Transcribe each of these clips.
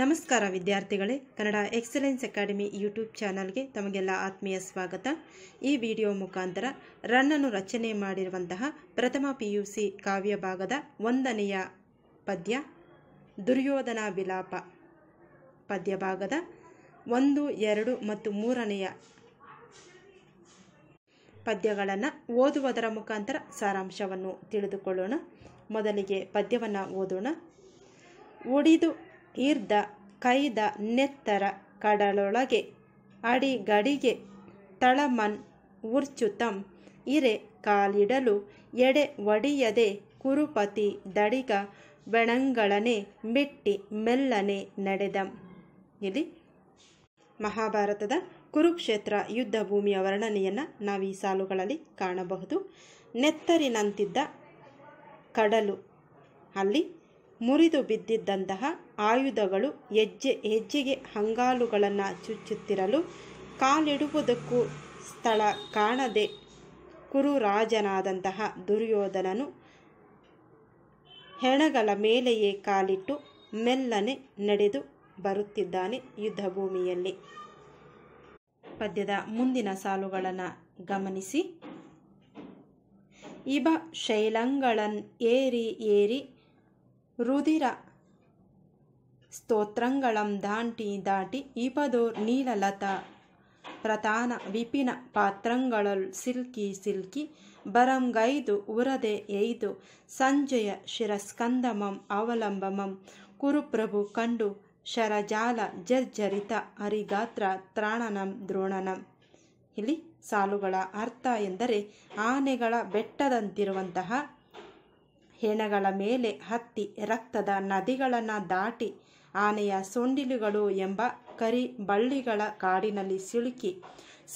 ನಮಸ್ಕಾರ ವಿದ್ಯಾರ್ಥಿಗಳೇ Kannada excellence academy YouTube ಚಾನಲ್ಗೆ ತಮಗೆಲ್ಲ ಆತ್ಮೀಯ ಸ್ವಾಗತ ಈ ವಿಡಿಯೋ ಮುಖಾಂತರ ರನ್ನನ್ನು ರಚನೆ ಮಾಡಿರುವಂತಹ ಪ್ರಥಮ ಪಿ ಯು ಸಿ ಕಾವ್ಯ ಭಾಗದ ಒಂದನೆಯ ಪದ್ಯ ದುರ್ಯೋಧನ ವಿಲಾಪ ಪದ್ಯ ಭಾಗದ ಒಂದು ಎರಡು ಮತ್ತು ಮೂರನೆಯ ಪದ್ಯಗಳನ್ನು ಓದುವುದರ ಮುಖಾಂತರ ಸಾರಾಂಶವನ್ನು ತಿಳಿದುಕೊಳ್ಳೋಣ ಮೊದಲಿಗೆ ಪದ್ಯವನ್ನು ಓದೋಣ ಒಡಿದು ಇರ್ದ ಕೈದ ನೆತ್ತರ ಕಡಲೊಳಗೆ ಅಡಿಗಡಿಗೆ ತಳಮನ್ ಉರ್ಚುತಂ ಇರೆ ಕಾಲಿಡಲು ಎಡೆ ಒಡಿಯದೆ ಕುರುಪತಿ ದಡಿಗ ಬೆಣಂಗಳನೆ ಮೆಟ್ಟಿ ಮೆಲ್ಲನೆ ನಡೆದಂ ಇಲ್ಲಿ ಮಹಾಭಾರತದ ಕುರುಕ್ಷೇತ್ರ ಯುದ್ಧ ಭೂಮಿಯ ವರ್ಣನೆಯನ್ನು ನಾವು ಈ ಸಾಲುಗಳಲ್ಲಿ ಕಾಣಬಹುದು ನೆತ್ತರಿನಂತಿದ್ದ ಕಡಲು ಅಲ್ಲಿ ಮುರಿದು ಬಿದ್ದಿದ್ದಂತಹ ಆಯುಧಗಳು ಹೆಜ್ಜೆ ಹೆಜ್ಜೆಗೆ ಹಂಗಾಲುಗಳನ್ನು ಚುಚ್ಚುತ್ತಿರಲು ಕಾಲಿಡುವುದಕ್ಕೂ ಸ್ಥಳ ಕಾಣದೆ ಕುರುರಾಜನಾದಂತಹ ದುರ್ಯೋಧನನು ಹೆಣಗಳ ಮೇಲೆಯೇ ಕಾಲಿಟ್ಟು ಮೆಲ್ಲನೆ ನಡೆದು ಬರುತ್ತಿದ್ದಾನೆ ಯುದ್ಧಭೂಮಿಯಲ್ಲಿ ಪದ್ಯದ ಮುಂದಿನ ಸಾಲುಗಳನ್ನು ಗಮನಿಸಿ ಇಬ ಶೈಲಂಗಳನ್ ಏರಿ ಏರಿ ರುಧಿರ ಸ್ತೋತ್ರಂಗಳಂ ದಾಂಟಿ ದಾಟಿ ಇಪದೋರ್ ನೀಲಲತ ಪ್ರಧಾನ ವಿಪಿನ ಪಾತ್ರಂಗಳ ಸಿಲ್ಕಿ ಸಿಲ್ಕಿ ಬರಂಗೈದು ಉರದೆ ಎಯ್ದು ಸಂಜಯ ಶಿರಸ್ಕಂದಮಂ ಅವಲಂಬಮಂ ಕುರುಪ್ರಭು ಕಂಡು ಶರಜಾಲ ಜರ್ಜರಿತ ಹರಿಗಾತ್ರ ತ್ರಾಣನಂ ದ್ರೋಣನಂ ಇಲ್ಲಿ ಸಾಲುಗಳ ಅರ್ಥ ಎಂದರೆ ಆನೆಗಳ ಬೆಟ್ಟದಂತಿರುವಂತಹ ಹೆಣಗಳ ಮೇಲೆ ಹತ್ತಿ ರಕ್ತದ ನದಿಗಳನ್ನು ದಾಟಿ ಆನೆಯ ಸೊಂಡಿಲುಗಳು ಎಂಬ ಕರಿ ಬಳ್ಳಿಗಳ ಕಾಡಿನಲ್ಲಿ ಸಿಲುಕಿ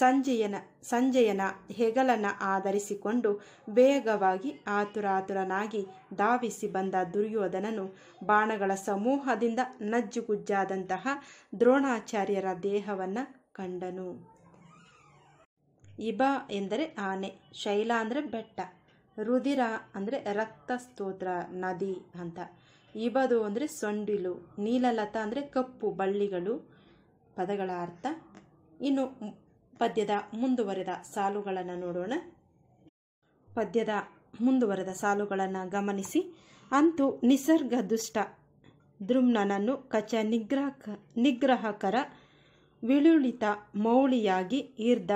ಸಂಜೆಯನ ಸಂಜೆಯನ ಹೆಗಲನ್ನು ಆಧರಿಸಿಕೊಂಡು ವೇಗವಾಗಿ ಆತುರಾತುರನಾಗಿ ಧಾವಿಸಿ ಬಂದ ದುರ್ಯೋಧನನು ಬಾಣಗಳ ಸಮೂಹದಿಂದ ನಜ್ಜುಗುಜ್ಜಾದಂತಹ ದ್ರೋಣಾಚಾರ್ಯರ ದೇಹವನ್ನು ಕಂಡನು ಇಬ ಎಂದರೆ ಆನೆ ಶೈಲ ಅಂದರೆ ಬೆಟ್ಟ ರುದಿರ ಅಂದರೆ ರಕ್ತ ಸ್ತೋತ್ರ ನದಿ ಅಂತ ಇಬದು ಅಂದರೆ ಸೊಂಡಿಲು ನೀಲಲತ ಅಂದರೆ ಕಪ್ಪು ಬಳ್ಳಿಗಳು ಪದಗಳ ಅರ್ಥ ಇನ್ನು ಪದ್ಯದ ಮುಂದುವರೆದ ಸಾಲುಗಳನ್ನು ನೋಡೋಣ ಪದ್ಯದ ಮುಂದುವರೆದ ಸಾಲುಗಳನ್ನು ಗಮನಿಸಿ ಅಂತೂ ನಿಸರ್ಗ ದುಷ್ಟ ದ್ರುಮ್ನನನ್ನು ಕಚ ನಿಗ್ರಹ ನಿಗ್ರಹಕರ ವಿಳುಳಿತ ಮೌಳಿಯಾಗಿ ಇರ್ದ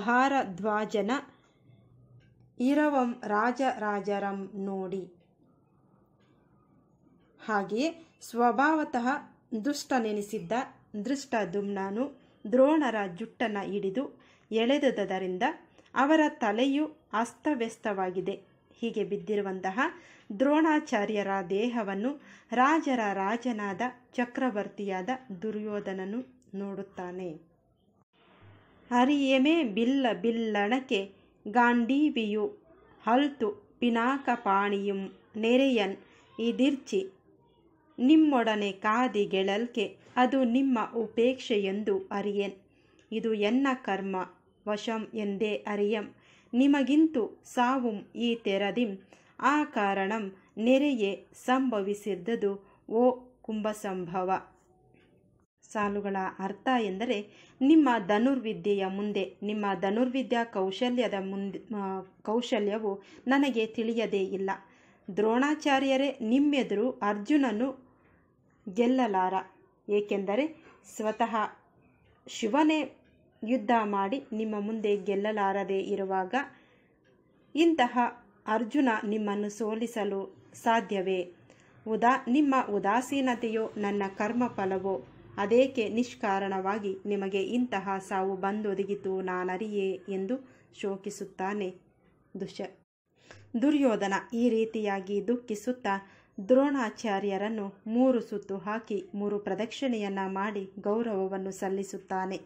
ಭಾರಧ್ವಾಜನ ಇರವಂ ರಾಜರಾಜರಂ ನೋಡಿ ಹಾಗೆಯೇ ಸ್ವಭಾವತಃ ದುಷ್ಟನೆನಿಸಿದ್ದ ದೃಷ್ಟ ದುಮ್ನಾನು ದ್ರೋಣರ ಜುಟ್ಟನ ಹಿಡಿದು ಎಳೆದುದರಿಂದ ಅವರ ತಲೆಯು ಅಸ್ತವ್ಯಸ್ತವಾಗಿದೆ ಹೀಗೆ ಬಿದ್ದಿರುವಂತಹ ದ್ರೋಣಾಚಾರ್ಯರ ದೇಹವನ್ನು ರಾಜರ ರಾಜನಾದ ಚಕ್ರವರ್ತಿಯಾದ ದುರ್ಯೋಧನನು ನೋಡುತ್ತಾನೆ ಅರಿಯಮೇ ಬಿಲ್ಲ ಬಿಲ್ಲಣಕೆ ಗಾಂಡೀವಿಯು ಹಲ್ತು ಪಿನಾಕಪಾಣಿಯುಂ ನೆರೆಯನ್ ಇದಿರ್ಚಿ ನಿಮ್ಮೊಡನೆ ಕಾದಿ ಗೆಳಲ್ಕೆ ಅದು ನಿಮ್ಮ ಉಪೇಕ್ಷೆಯೆಂದು ಅರಿಯೆನ್ ಇದು ಎನ್ನ ಕರ್ಮ ವಶಂ ಎಂದೇ ಅರಿಯಂ ನಿಮಗಿಂತು ಸಾವುಂ ಈ ತೆರದಿಂ ಆ ಕಾರಣಂ ನೆರೆಯೇ ಸಂಭವಿಸಿದ್ದದು ಓ ಕುಂಭಸಂಭವ ಸಾಲುಗಳ ಅರ್ಥ ಎಂದರೆ ನಿಮ್ಮ ಧನುರ್ವಿದ್ಯೆಯ ಮುಂದೆ ನಿಮ್ಮ ಧನುರ್ವಿದ್ಯಾ ಕೌಶಲ್ಯದ ಮುಂದೆ ಕೌಶಲ್ಯವು ನನಗೆ ತಿಳಿಯದೇ ಇಲ್ಲ ದ್ರೋಣಾಚಾರ್ಯರೇ ನಿಮ್ಮೆದುರು ಅರ್ಜುನನು ಗೆಲ್ಲಲಾರ ಏಕೆಂದರೆ ಸ್ವತಃ ಶಿವನೇ ಯುದ್ಧ ಮಾಡಿ ನಿಮ್ಮ ಮುಂದೆ ಗೆಲ್ಲಲಾರದೆ ಇರುವಾಗ ಇಂತಹ ಅರ್ಜುನ ನಿಮ್ಮನ್ನು ಸೋಲಿಸಲು ಸಾಧ್ಯವೇ ಉದಾ ನಿಮ್ಮ ಉದಾಸೀನತೆಯೋ ನನ್ನ ಫಲವೋ ಅದೇಕೆ ನಿಷ್ಕಾರಣವಾಗಿ ನಿಮಗೆ ಇಂತಹ ಸಾವು ಬಂದೊದಗಿತು ನಾನರಿಯೇ ಎಂದು ಶೋಕಿಸುತ್ತಾನೆ ದುಶ ದುರ್ಯೋಧನ ಈ ರೀತಿಯಾಗಿ ದುಃಖಿಸುತ್ತಾ ದ್ರೋಣಾಚಾರ್ಯರನ್ನು ಮೂರು ಸುತ್ತು ಹಾಕಿ ಮೂರು ಪ್ರದಕ್ಷಿಣೆಯನ್ನ ಮಾಡಿ ಗೌರವವನ್ನು ಸಲ್ಲಿಸುತ್ತಾನೆ